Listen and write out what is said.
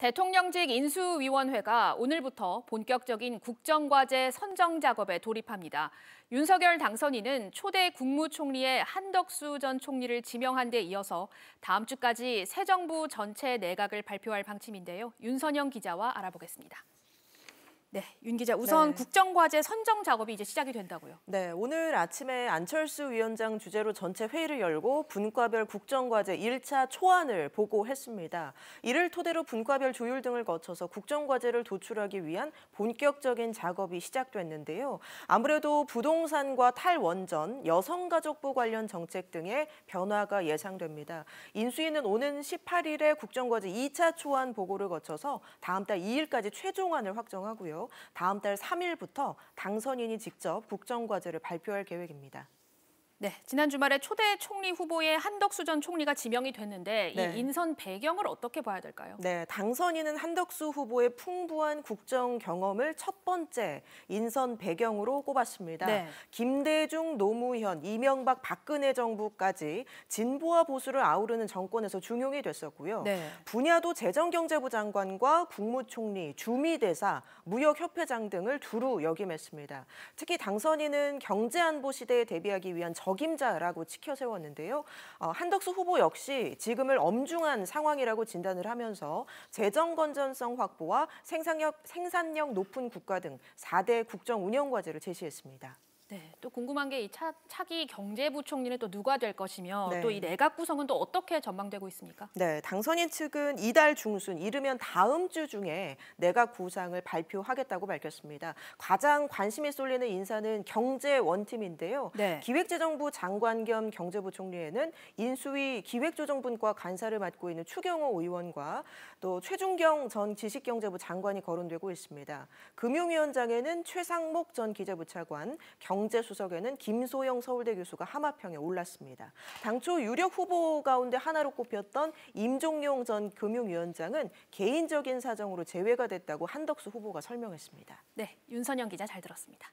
대통령직 인수위원회가 오늘부터 본격적인 국정과제 선정 작업에 돌입합니다. 윤석열 당선인은 초대 국무총리의 한덕수 전 총리를 지명한 데 이어서 다음 주까지 새 정부 전체 내각을 발표할 방침인데요. 윤선영 기자와 알아보겠습니다. 네, 윤 기자 우선 네. 국정과제 선정 작업이 이제 시작이 된다고요. 네, 오늘 아침에 안철수 위원장 주재로 전체 회의를 열고 분과별 국정과제 1차 초안을 보고했습니다. 이를 토대로 분과별 조율 등을 거쳐서 국정과제를 도출하기 위한 본격적인 작업이 시작됐는데요. 아무래도 부동산과 탈원전, 여성가족부 관련 정책 등의 변화가 예상됩니다. 인수위는 오는 18일에 국정과제 2차 초안 보고를 거쳐서 다음 달 2일까지 최종안을 확정하고요. 다음 달 3일부터 당선인이 직접 국정과제를 발표할 계획입니다. 네, 지난 주말에 초대 총리 후보에 한덕수 전 총리가 지명이 됐는데 네. 이 인선 배경을 어떻게 봐야 될까요? 네, 당선인은 한덕수 후보의 풍부한 국정 경험을 첫 번째 인선 배경으로 꼽았습니다. 네. 김대중, 노무현, 이명박, 박근혜 정부까지 진보와 보수를 아우르는 정권에서 중용이 됐었고요. 네. 분야도 재정경제부 장관과 국무총리, 주미대사, 무역협회장 등을 두루 역임했습니다. 특히 당선인은 경제안보 시대에 대비하기 위한 전 적임자라고 치켜세웠는데요. 어, 한덕수 후보 역시 지금을 엄중한 상황이라고 진단을 하면서 재정 건전성 확보와 생산력, 생산력 높은 국가 등 4대 국정 운영 과제를 제시했습니다. 네, 또 궁금한 게 이 차기 경제부총리는 또 누가 될 것이며 네. 또이 내각 구성은 또 어떻게 전망되고 있습니까? 네, 당선인 측은 이달 중순 이르면 다음 주 중에 내각 구상을 발표하겠다고 밝혔습니다. 가장 관심이 쏠리는 인사는 경제 원팀인데요. 네. 기획재정부 장관 겸 경제부총리에는 인수위 기획조정분과 간사를 맡고 있는 추경호 의원과 또 최준경 전 지식경제부 장관이 거론되고 있습니다. 금융위원장에는 최상목 전 기재부 차관, 경 경제수석에는 김소영 서울대 교수가 하마평에 올랐습니다. 당초 유력 후보 가운데 하나로 꼽혔던 임종용 전 금융위원장은 개인적인 사정으로 제외가 됐다고 한덕수 후보가 설명했습니다. 네, 윤선영 기자 잘 들었습니다.